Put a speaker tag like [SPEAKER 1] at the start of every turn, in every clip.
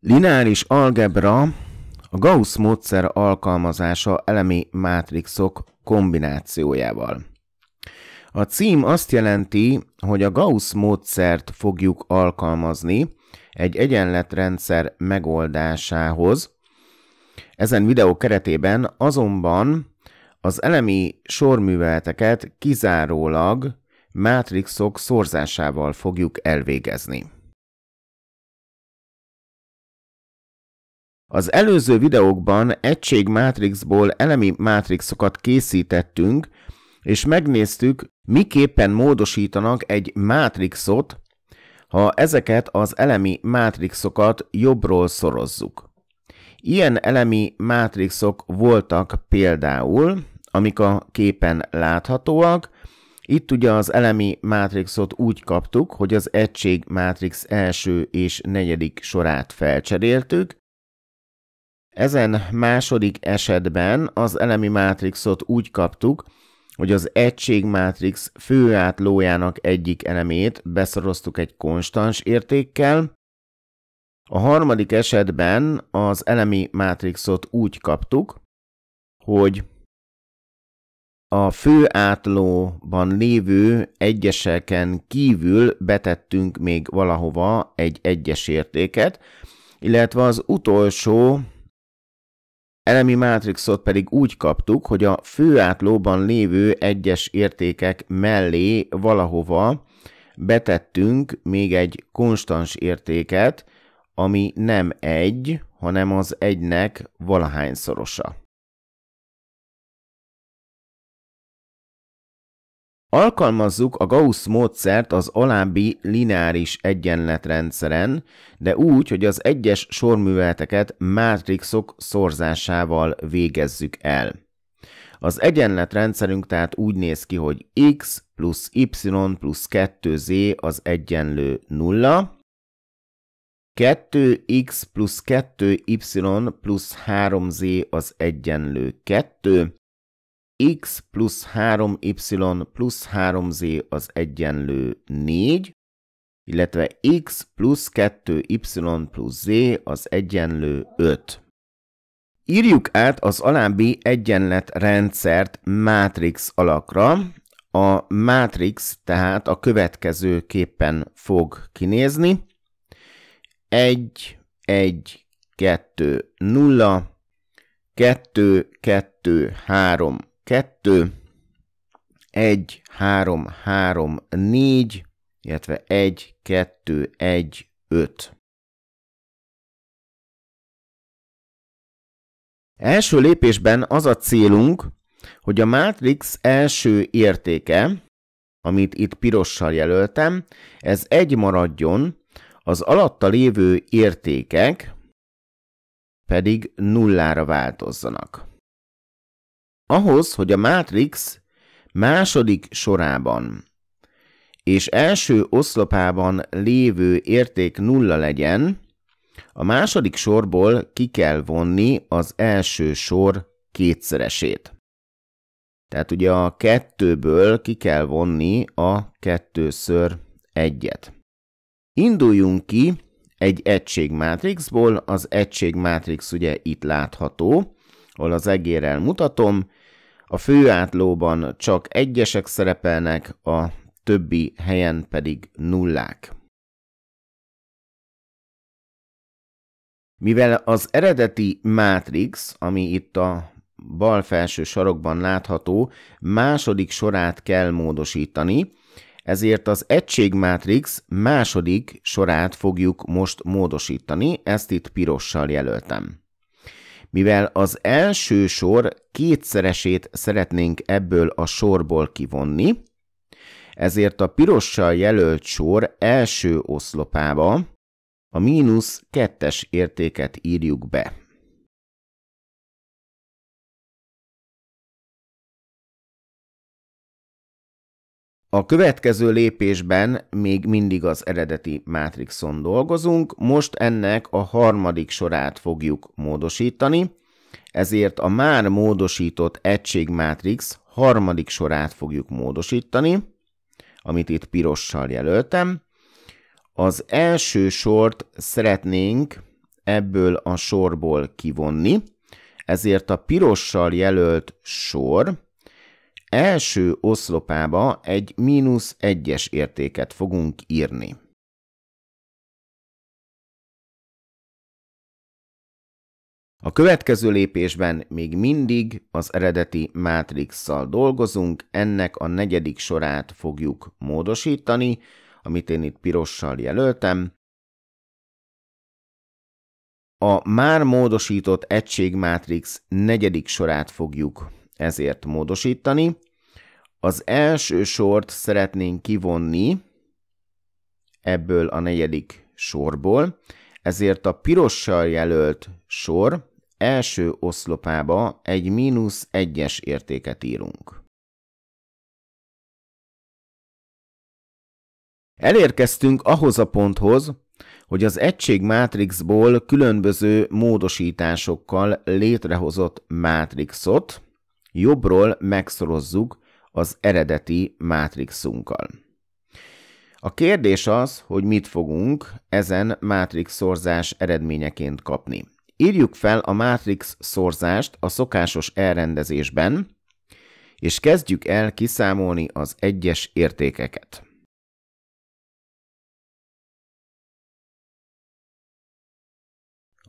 [SPEAKER 1] Lineáris algebra a Gauss módszer alkalmazása elemi mátrixok kombinációjával. A cím azt jelenti, hogy a Gauss módszert fogjuk alkalmazni egy egyenletrendszer megoldásához. Ezen videó keretében azonban az elemi sorműveleteket kizárólag mátrixok szorzásával fogjuk elvégezni. Az előző videókban egységmátrixból elemi mátrixokat készítettünk, és megnéztük, miképpen módosítanak egy mátrixot, ha ezeket az elemi mátrixokat jobbról szorozzuk. Ilyen elemi mátrixok voltak például, amik a képen láthatóak. Itt ugye az elemi mátrixot úgy kaptuk, hogy az egység mátrix első és negyedik sorát felcseréltük, ezen második esetben az elemi mátrixot úgy kaptuk, hogy az egységmátrix főátlójának egyik elemét beszoroztuk egy konstans értékkel, a harmadik esetben az elemi mátrixot úgy kaptuk, hogy a fő átlóban lévő egyeseken kívül betettünk még valahova egy egyes értéket, illetve az utolsó elemi mátrixot pedig úgy kaptuk, hogy a főátlóban lévő egyes értékek mellé valahova betettünk még egy konstans értéket, ami nem egy, hanem az egynek valahányszorosa.
[SPEAKER 2] Alkalmazzuk a Gauss
[SPEAKER 1] módszert az alábbi lineáris egyenletrendszeren, de úgy, hogy az egyes sorműveleteket mátrixok szorzásával végezzük el. Az egyenletrendszerünk tehát úgy néz ki, hogy x plusz y plusz 2z az egyenlő 0, 2x plusz 2y plusz 3z az egyenlő 2, x plusz 3y plusz 3z az egyenlő 4, illetve x plusz 2y plusz z az egyenlő 5. Írjuk át az alábbi egyenletrendszert mátrix alakra. A mátrix tehát a következő képen fog kinézni. 1, 1, 2, 0, 2, 2, 3, 2, 1, 3, 3, 4, illetve 1, 2, 1, 5.
[SPEAKER 2] Első lépésben az a
[SPEAKER 1] célunk, hogy a mátrix első értéke, amit itt pirossal jelöltem, ez egy maradjon, az alatta lévő értékek pedig nullára változzanak. Ahhoz, hogy a Matrix második sorában és első oszlopában lévő érték nulla legyen, a második sorból ki kell vonni az első sor kétszeresét. Tehát ugye a kettőből ki kell vonni a kettőször egyet. Induljunk ki egy egységmátrixból, az egységmátrix ugye itt látható, ahol az egérrel mutatom, a főátlóban csak egyesek szerepelnek, a többi
[SPEAKER 2] helyen pedig nullák.
[SPEAKER 1] Mivel az eredeti Matrix, ami itt a bal felső sarokban látható, második sorát kell módosítani, ezért az egységmátrix második sorát fogjuk most módosítani, ezt itt pirossal jelöltem. Mivel az első sor kétszeresét szeretnénk ebből a sorból kivonni, ezért a pirossal jelölt sor első oszlopába a mínusz
[SPEAKER 2] kettes értéket írjuk be. A következő
[SPEAKER 1] lépésben még mindig az eredeti mátrixon dolgozunk, most ennek a harmadik sorát fogjuk módosítani, ezért a már módosított egységmátrix harmadik sorát fogjuk módosítani, amit itt pirossal jelöltem. Az első sort szeretnénk ebből a sorból kivonni, ezért a pirossal jelölt sor első oszlopába egy mínusz egyes
[SPEAKER 2] értéket fogunk írni.
[SPEAKER 1] A következő lépésben még mindig az eredeti mátrixsal dolgozunk, ennek a negyedik sorát fogjuk módosítani, amit én itt pirossal jelöltem. A már módosított egységmátrix negyedik sorát fogjuk ezért módosítani. Az első sort szeretnénk kivonni ebből a negyedik sorból, ezért a pirossal jelölt sor első oszlopába egy mínusz
[SPEAKER 2] egyes értéket írunk.
[SPEAKER 1] Elérkeztünk ahhoz a ponthoz, hogy az egység mátrixból különböző módosításokkal létrehozott mátrixot, Jobbról megszorozzuk az eredeti mátrixunkkal. A kérdés az, hogy mit fogunk ezen mátrix szorzás eredményeként kapni. Írjuk fel a mátrix szorzást a szokásos elrendezésben, és kezdjük el kiszámolni az egyes értékeket.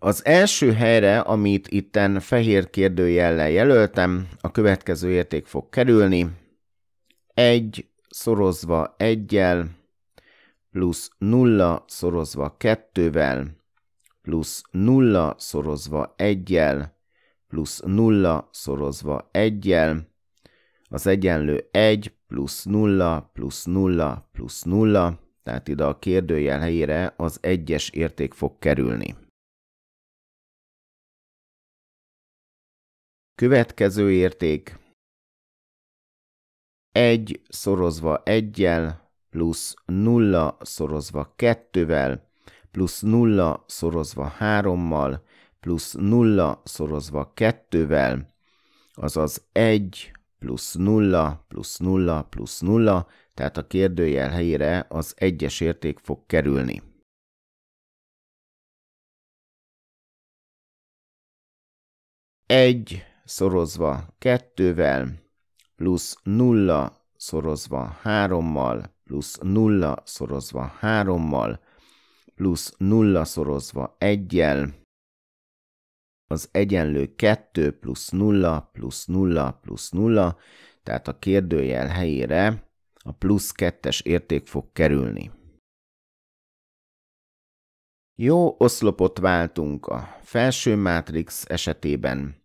[SPEAKER 1] Az első helyre, amit itten fehér kérdőjellel jelöltem, a következő érték fog kerülni. 1 szorozva 1-jel, plusz 0 szorozva 2-vel, plusz 0 szorozva 1-jel, plusz 0 szorozva 1-jel, az egyenlő 1 plusz 0 plusz 0 plusz 0, tehát ide a kérdőjel helyére az egyes érték fog kerülni.
[SPEAKER 2] Következő
[SPEAKER 1] érték 1 szorozva 1-jel, plusz 0 szorozva 2-vel, plusz 0 szorozva 3-mal, plusz 0 szorozva 2-vel, azaz 1 plusz 0 plusz 0 plusz 0, tehát a kérdőjel helyére az egyes érték fog kerülni.
[SPEAKER 2] Egy szorozva
[SPEAKER 1] vel plusz nulla szorozva mal plusz nulla szorozva mal plusz nulla szorozva egyel, az egyenlő 2 plusz 0 plusz 0 plusz 0, tehát a kérdőjel helyére a plusz 2-es érték fog kerülni. Jó oszlopot váltunk a felső mátrix esetében,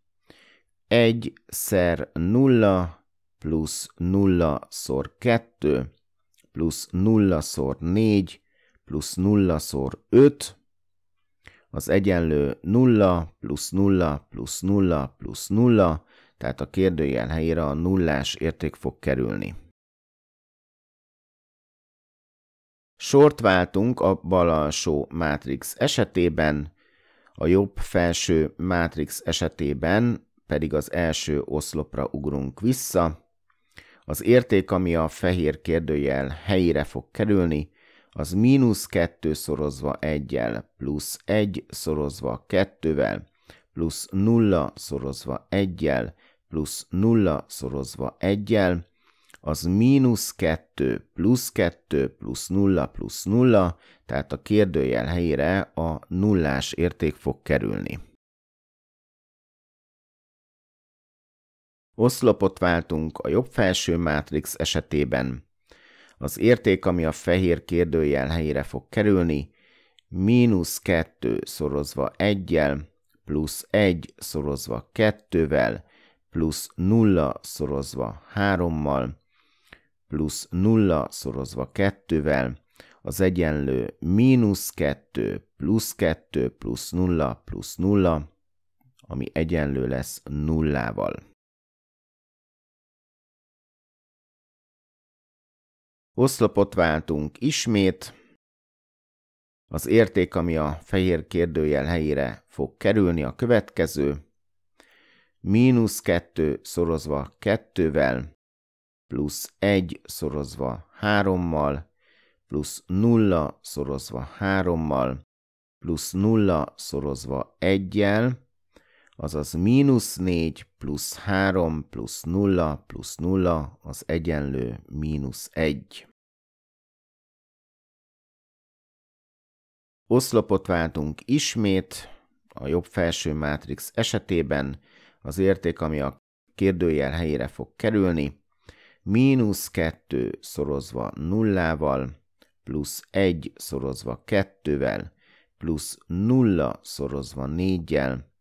[SPEAKER 1] 1 szer 0 plusz 0 szor 2 plusz 0 szor 4 plusz 0 szor 5 az egyenlő 0 plusz 0 plusz 0 plusz 0, tehát a kérdőjel helyére a nullás érték fog kerülni. Sort váltunk a bal alsó mátrix esetében, a jobb felső mátrix esetében pedig az első oszlopra ugrunk vissza. Az érték, ami a fehér kérdőjel helyére fog kerülni, az mínusz 2 szorozva 1-el, plusz 1 szorozva 2-vel, plusz 0 szorozva 1-el, plusz 0 szorozva 1-el, az mínusz 2 plusz 2 plusz 0 plusz 0, tehát a kérdőjel helyére a nullás
[SPEAKER 2] érték fog kerülni.
[SPEAKER 1] Oszlopot váltunk a jobb felső mátrix esetében. Az érték, ami a fehér kérdőjel helyére fog kerülni, mínusz 2 szorozva 1-jel, plusz 1 szorozva 2-vel, plusz 0 szorozva 3-mal, plusz 0 szorozva 2-vel, az egyenlő mínusz 2 plusz 2 plusz 0 plusz 0, ami egyenlő lesz nullával. Oszlopot váltunk ismét. Az érték, ami a fehér kérdőjel helyére fog kerülni a következő. Mínusz 2 szorozva 2-vel, plusz 1 szorozva 3-mal, plusz 0 szorozva 3-mal, plusz 0 szorozva 1-jel, azaz mínusz 4 plusz 3 plusz 0 plusz 0 az egyenlő mínusz 1.
[SPEAKER 2] Oszlopot váltunk ismét,
[SPEAKER 1] a jobb felső mátrix esetében az érték, ami a kérdőjel helyére fog kerülni, mínusz 2 szorozva nullával, plusz 1 szorozva 2-vel, plusz 0 szorozva 4-jel,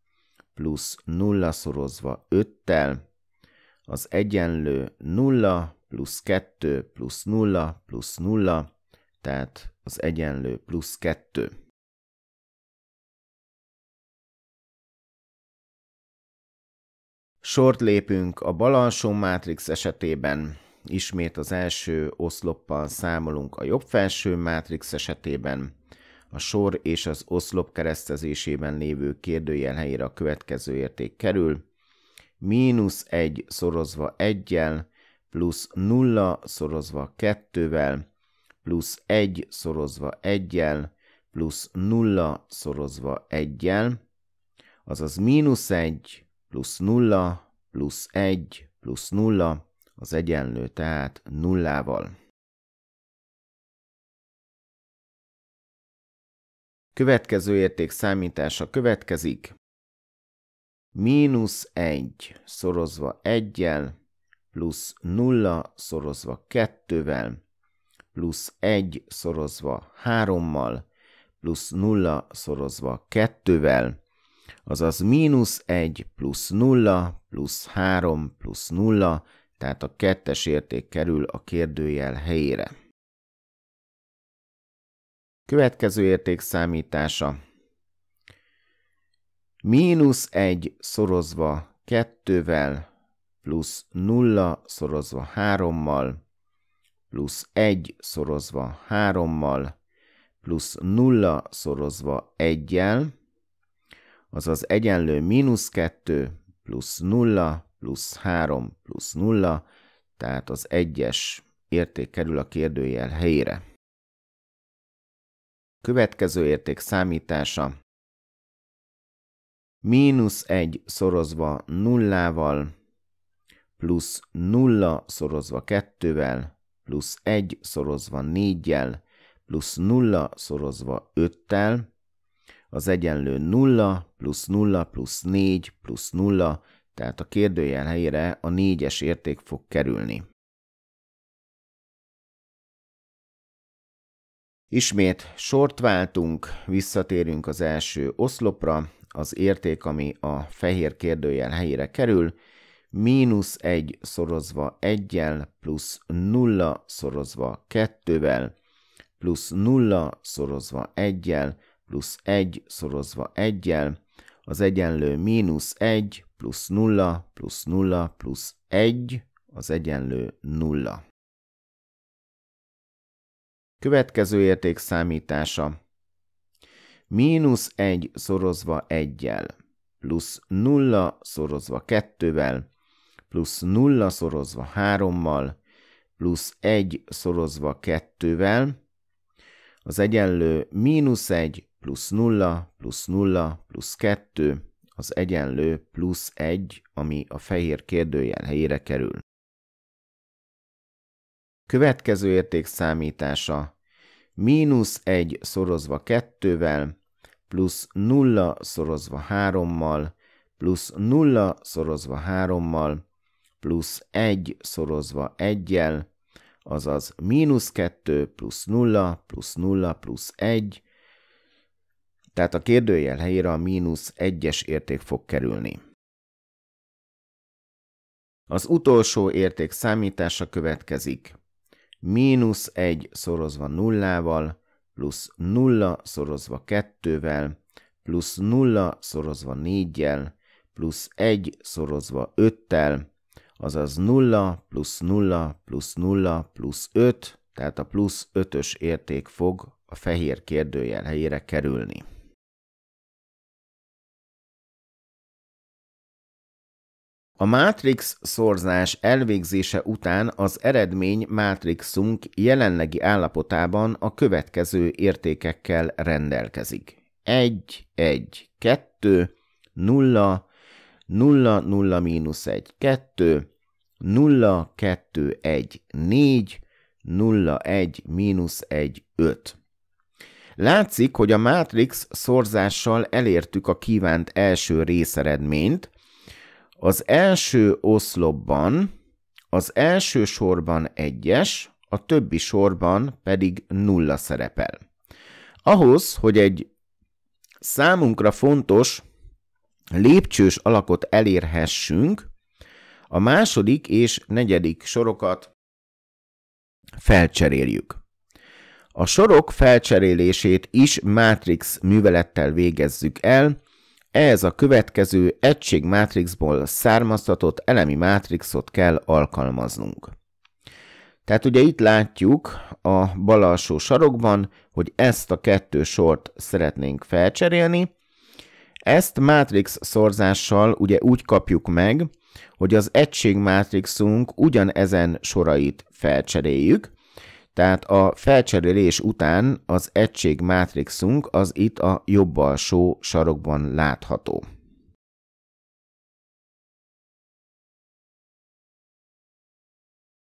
[SPEAKER 1] plusz 0 szorozva 5-tel, az egyenlő 0 plusz 2 plusz 0 plusz 0, tehát az egyenlő plusz 2.
[SPEAKER 2] Sort lépünk a
[SPEAKER 1] balansó mátrix esetében, ismét az első oszloppal számolunk a jobb felső mátrix esetében, a sor és az oszlop keresztezésében lévő kérdőjel helyére a következő érték kerül, mínusz 1 szorozva 1-jel, plusz 0 szorozva 2-vel, plusz 1 szorozva 1-jel, plusz 0 szorozva 1-jel, azaz mínusz 1 plusz 0 plusz 1 plusz 0 az egyenlő tehát nullával.
[SPEAKER 2] Következő érték számítása
[SPEAKER 1] következik. Mínusz 1 szorozva 1-jel, plusz 0 szorozva 2-vel, plusz 1 szorozva 3-mal, plusz 0 szorozva 2-vel, azaz mínusz 1 plusz 0 plusz 3 plusz 0, tehát a kettes érték kerül a kérdőjel helyére. Következő érték számítása. Mínusz 1 szorozva 2-vel, plusz 0 szorozva 3-mal, plusz 1 szorozva 3-mal, plusz 0 szorozva 1-jel, azaz egyenlő mínusz 2, plusz 0, plusz 3, plusz 0, tehát az 1-es érték kerül a kérdőjel helyére. Következő érték számítása mínusz 1 szorozva nullával, plusz 0 szorozva 2-vel, plusz 1 szorozva 4-jel, plusz 0 szorozva 5-tel, az egyenlő 0, plusz 0, plusz 4, plusz 0, tehát a kérdőjel helyére
[SPEAKER 2] a négyes érték fog kerülni.
[SPEAKER 1] Ismét sort váltunk, visszatérünk az első oszlopra, az érték, ami a fehér kérdőjel helyére kerül, mínusz 1 szorozva 1-jel, plusz 0 szorozva 2-vel, plusz 0 szorozva 1-jel, plusz 1 szorozva 1-jel, az egyenlő mínusz 1, plusz 0, plusz 0, plusz 1, az egyenlő 0. Következő érték számítása. Mínusz 1 szorozva 1-jel, plusz 0 szorozva 2-vel, plusz 0 szorozva 3-mal, plusz 1 szorozva 2-vel, az egyenlő mínusz 1 plusz 0 plusz 0 plusz 2, az egyenlő plusz 1, ami a fehér kérdőjel helyére kerül. Következő érték számítása mínusz 1 szorozva 2-vel, plusz 0 szorozva 3-mal, plusz 0 szorozva 3-mal, plusz 1 szorozva 1-jel, azaz mínusz 2 plusz 0 plusz 0 plusz 1, tehát a kérdőjel helyére a mínusz 1-es érték fog kerülni. Az utolsó érték számítása következik mínusz 1 szorozva nullával, plusz 0 szorozva 2-vel, plusz 0 szorozva 4-jel, plusz 1 szorozva 5-tel, azaz 0 plusz 0 plusz 0 plusz 5, tehát a plusz 5-ös érték fog a fehér kérdőjel helyére kerülni.
[SPEAKER 2] A Matrix
[SPEAKER 1] szorzás elvégzése után az eredmény Matrixunk jelenlegi állapotában a következő értékekkel rendelkezik. 1, 1, 2, 0, 0, 0, mínusz 1, 2, 0, 2, 1, 4, 0, 1, 1, 5. Látszik, hogy a Matrix szorzással elértük a kívánt első részeredményt, az első oszlopban az első sorban egyes, a többi sorban pedig nulla szerepel. Ahhoz, hogy egy számunkra fontos lépcsős alakot elérhessünk, a második és negyedik sorokat felcseréljük. A sorok felcserélését is Matrix művelettel végezzük el, ehhez a következő egységmátrixból származtatott elemi mátrixot kell alkalmaznunk. Tehát ugye itt látjuk a bal alsó sarokban, hogy ezt a kettő sort szeretnénk felcserélni. Ezt mátrix szorzással ugye úgy kapjuk meg, hogy az egységmátrixunk ugyanezen sorait felcseréljük, tehát a felcserélés után az egység mátrixunk az itt a jobb alsó sarokban
[SPEAKER 2] látható.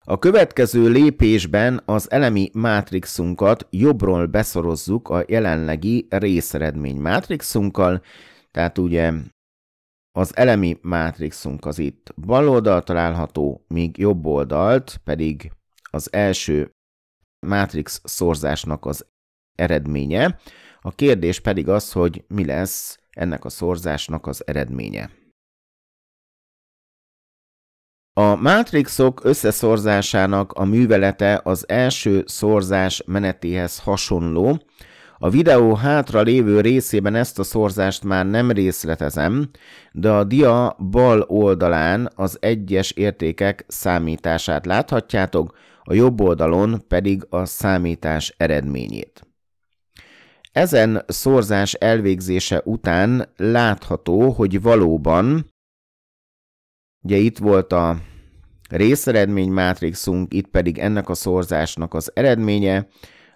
[SPEAKER 1] A következő lépésben az elemi mátrixunkat jobbról beszorozzuk a jelenlegi részeredmény mátrixunkkal, tehát ugye az elemi mátrixunk az itt bal oldal található, míg jobb oldalt pedig az első Matrix szorzásnak az eredménye. A kérdés pedig az, hogy mi lesz ennek a szorzásnak az eredménye. A mátrixok összeszorzásának a művelete az első szorzás menetéhez hasonló. A videó hátra lévő részében ezt a szorzást már nem részletezem, de a dia bal oldalán az egyes értékek számítását láthatjátok, a jobb oldalon pedig a számítás eredményét. Ezen szorzás elvégzése után látható, hogy valóban, ugye itt volt a részeredmény mátrixunk, itt pedig ennek a szorzásnak az eredménye,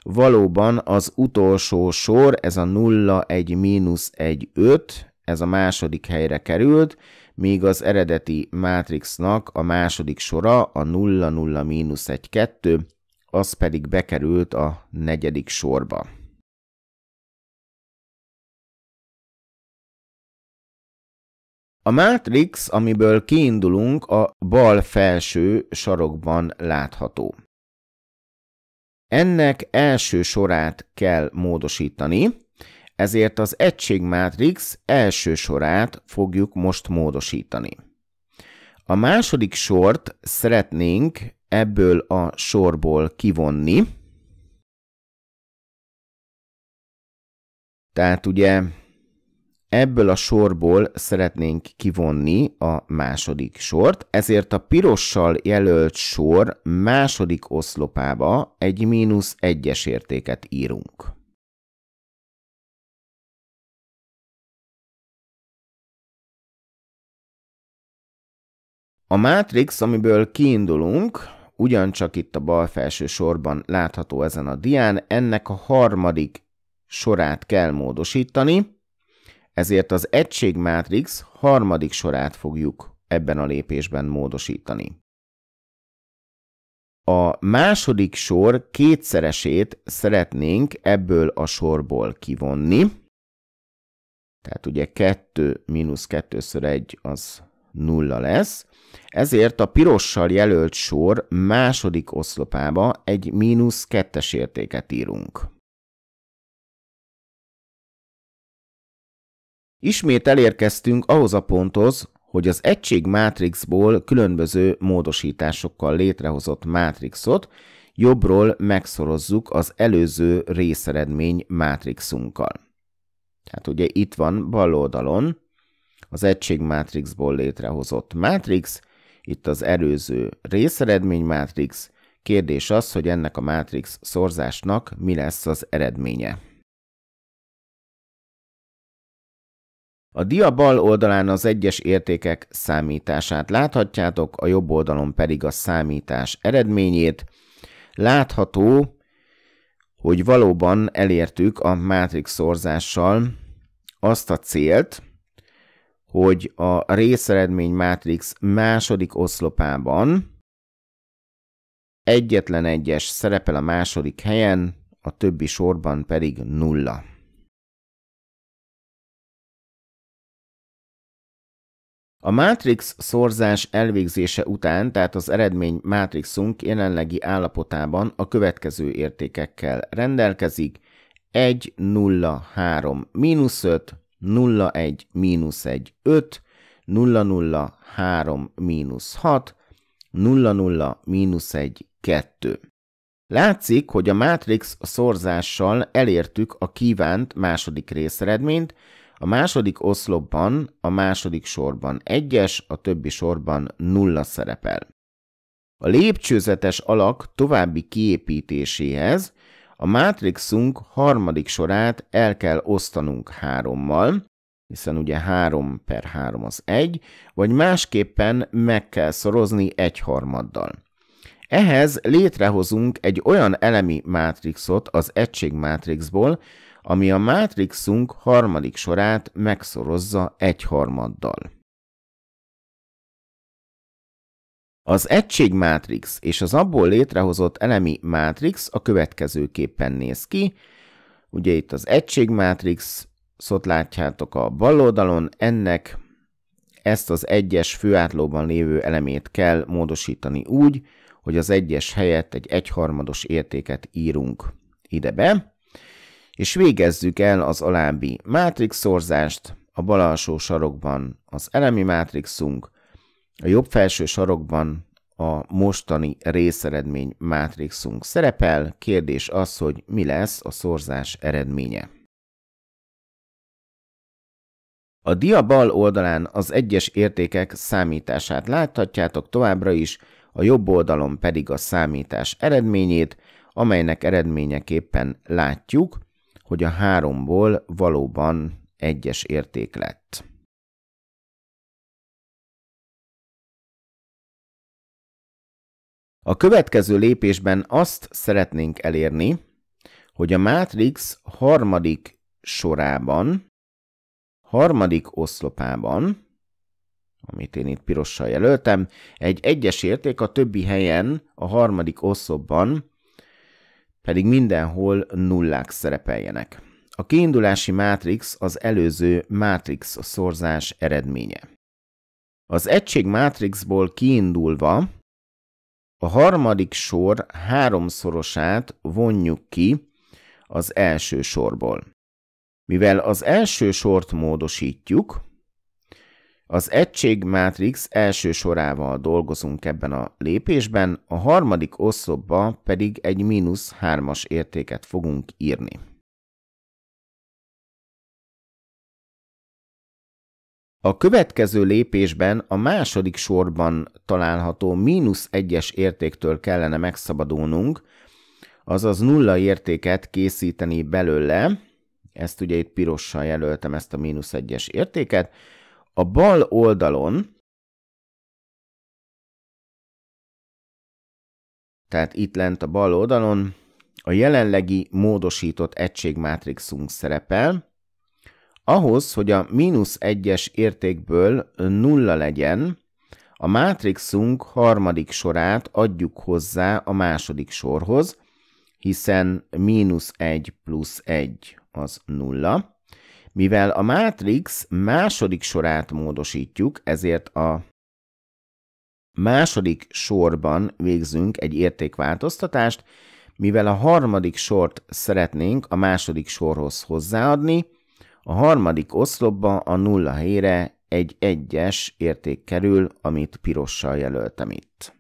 [SPEAKER 1] valóban az utolsó sor, ez a 0, 1, mínusz 1, 5, ez a második helyre került, míg az eredeti Matrixnak a második sora, a 00-1-2, az pedig bekerült a
[SPEAKER 2] negyedik sorba. A Matrix, amiből kiindulunk, a bal
[SPEAKER 1] felső sarokban látható. Ennek első sorát kell módosítani, ezért az egységmátrix első sorát fogjuk most módosítani. A második sort szeretnénk ebből a sorból kivonni.
[SPEAKER 2] Tehát ugye
[SPEAKER 1] ebből a sorból szeretnénk kivonni a második sort, ezért a pirossal jelölt sor második oszlopába egy mínusz egyes
[SPEAKER 2] értéket írunk. A Matrix,
[SPEAKER 1] amiből kiindulunk, ugyancsak itt a bal felső sorban látható ezen a dián, ennek a harmadik sorát kell módosítani, ezért az mátrix harmadik sorát fogjuk ebben a lépésben módosítani. A második sor kétszeresét szeretnénk ebből a sorból kivonni. Tehát ugye 2 mínusz 2 ször 1 az nulla lesz, ezért a pirossal jelölt sor második oszlopába egy mínusz kettes értéket írunk. Ismét elérkeztünk ahhoz a ponthoz, hogy az egység mátrixból különböző módosításokkal létrehozott mátrixot jobbról megszorozzuk az előző részeredmény mátrixunkkal. Tehát ugye itt van bal oldalon az egység mátrixból létrehozott mátrix, itt az előző részeredmény mátrix, kérdés az, hogy ennek a mátrix szorzásnak mi lesz az eredménye. A dia bal oldalán az egyes értékek számítását láthatjátok, a jobb oldalon pedig a számítás eredményét. Látható, hogy valóban elértük a mátrix szorzással azt a célt, hogy a részeredmény mátrix második oszlopában egyetlen egyes szerepel a második helyen,
[SPEAKER 2] a többi sorban pedig nulla.
[SPEAKER 1] A Matrix szorzás elvégzése után, tehát az eredmény mátrixunk jelenlegi állapotában a következő értékekkel rendelkezik. 1, 0, 3, mínusz 5, 01 mínusz 1 5, 003 mínusz 6, 00 mínusz 1 2. Látszik, hogy a Matrix szorzással elértük a kívánt második részeredményt, a második oszlopban, a második sorban egyes, a többi sorban nulla szerepel. A lépcsőzetes alak további kiépítéséhez a mátrixunk harmadik sorát el kell osztanunk hárommal, hiszen ugye 3 per 3 az 1, vagy másképpen meg kell szorozni harmaddal. Ehhez létrehozunk egy olyan elemi mátrixot az egységmátrixból, ami a mátrixunk harmadik sorát
[SPEAKER 2] megszorozza harmaddal.
[SPEAKER 1] Az egységmátrix és az abból létrehozott elemi mátrix a következőképpen néz ki. Ugye itt az szót látjátok a bal oldalon, ennek ezt az egyes főátlóban lévő elemét kell módosítani úgy, hogy az egyes helyett egy egyharmados értéket írunk ide be, és végezzük el az alábbi mátrixorzást, a bal alsó sarokban az elemi mátrixunk, a jobb felső sarokban a mostani részeredmény mátrixunk szerepel, kérdés az, hogy mi lesz a szorzás eredménye. A dia bal oldalán az egyes értékek számítását láthatjátok továbbra is, a jobb oldalon pedig a számítás eredményét, amelynek eredményeképpen látjuk, hogy a háromból valóban egyes érték lett. A következő lépésben azt szeretnénk elérni, hogy a Matrix harmadik sorában, harmadik oszlopában, amit én itt pirossal jelöltem, egy egyes érték a többi helyen, a harmadik oszlopban pedig mindenhol nullák szerepeljenek. A kiindulási mátrix az előző mátrix szorzás eredménye. Az egység mátrixból kiindulva a harmadik sor háromszorosát vonjuk ki az első sorból. Mivel az első sort módosítjuk, az egységmátrix első sorával dolgozunk ebben a lépésben, a harmadik oszlopba pedig egy mínusz hármas értéket
[SPEAKER 2] fogunk írni.
[SPEAKER 1] A következő lépésben a második sorban található mínusz egyes értéktől kellene megszabadulnunk, azaz nulla értéket készíteni belőle, ezt ugye itt pirossal jelöltem ezt a mínusz egyes értéket, a bal oldalon, tehát itt lent a bal oldalon, a jelenlegi módosított egységmátrixunk szerepel, ahhoz, hogy a mínusz egyes értékből nulla legyen, a mátrixunk harmadik sorát adjuk hozzá a második sorhoz, hiszen mínusz 1 plusz 1 az nulla. Mivel a mátrix második sorát módosítjuk, ezért a második sorban végzünk egy értékváltoztatást, mivel a harmadik sort szeretnénk a második sorhoz hozzáadni, a harmadik oszlopba a nulla helyére egy egyes érték kerül, amit pirossal jelöltem itt.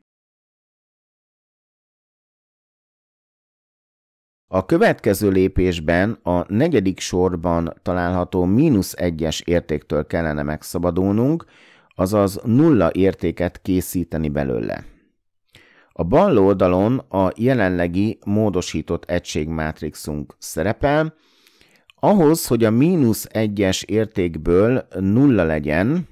[SPEAKER 1] A következő lépésben a negyedik sorban található mínusz egyes értéktől kellene megszabadulnunk, azaz nulla értéket készíteni belőle. A bal oldalon a jelenlegi módosított egységmátrixunk szerepel, ahhoz, hogy a mínusz egyes értékből nulla legyen,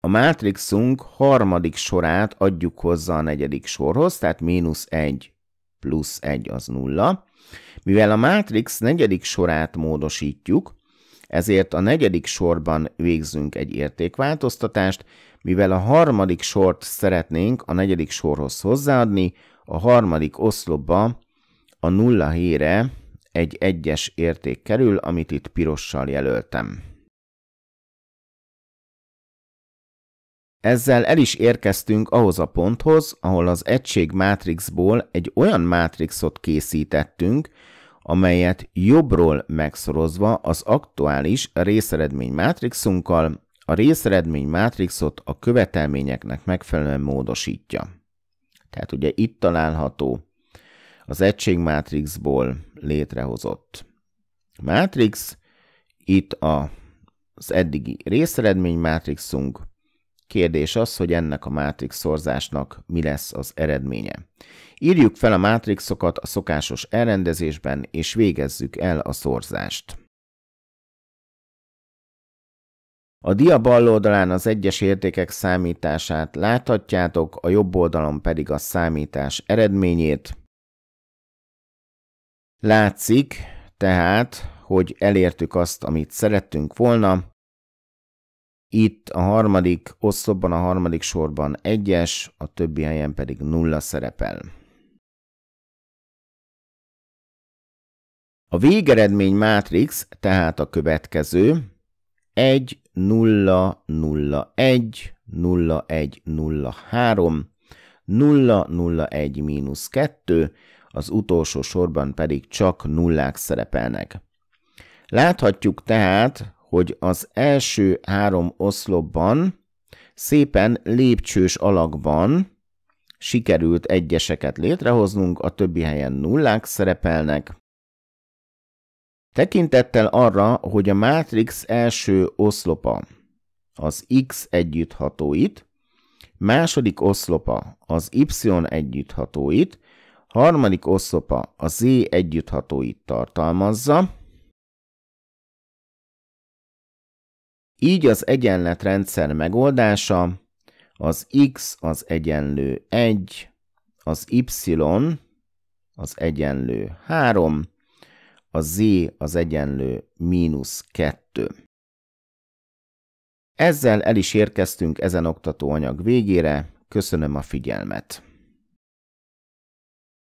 [SPEAKER 1] a mátrixunk harmadik sorát adjuk hozzá a negyedik sorhoz, tehát mínusz egy plusz egy az nulla. Mivel a mátrix negyedik sorát módosítjuk, ezért a negyedik sorban végzünk egy értékváltoztatást, mivel a harmadik sort szeretnénk a negyedik sorhoz hozzáadni, a harmadik oszlopba a nulla hére egy egyes érték kerül, amit itt pirossal jelöltem.
[SPEAKER 2] Ezzel el is érkeztünk ahhoz
[SPEAKER 1] a ponthoz, ahol az egység mátrixból egy olyan mátrixot készítettünk, amelyet jobbról megszorozva az aktuális részeredmény mátrixunkkal a részeredmény mátrixot a követelményeknek megfelelően módosítja. Tehát ugye itt található az egységmátrixból létrehozott mátrix. Itt a, az eddigi részeredmény mátrixunk. Kérdés az, hogy ennek a mátrix szorzásnak mi lesz az eredménye. Írjuk fel a mátrixokat a szokásos elrendezésben, és végezzük el a szorzást. A dia bal oldalán az egyes értékek számítását láthatjátok, a jobb oldalon pedig a számítás eredményét. Látszik tehát, hogy elértük azt, amit szerettünk volna. Itt a harmadik oszlopban, a harmadik sorban egyes,
[SPEAKER 2] a többi helyen pedig nulla szerepel.
[SPEAKER 1] A végeredmény mátrix tehát a következő 1 0 0 1 0 1 0 3 0 0 1 2 az utolsó sorban pedig csak nullák szerepelnek. Láthatjuk tehát, hogy az első három oszlopban szépen lépcsős alakban sikerült egyeseket létrehoznunk, a többi helyen nullák szerepelnek. Tekintettel arra, hogy a mátrix első oszlopa az x együtthatóit, második oszlopa az y együtthatóit, Harmadik oszlopa a Z együtthatóit tartalmazza, így az egyenletrendszer megoldása az x az egyenlő 1, az y az egyenlő 3, a z az egyenlő mínusz 2. Ezzel el is érkeztünk ezen oktatóanyag végére, köszönöm
[SPEAKER 2] a figyelmet!